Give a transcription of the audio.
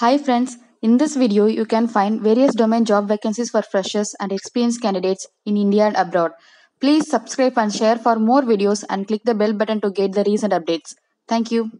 Hi friends, in this video you can find various domain job vacancies for freshers and experienced candidates in India and abroad. Please subscribe and share for more videos and click the bell button to get the recent updates. Thank you.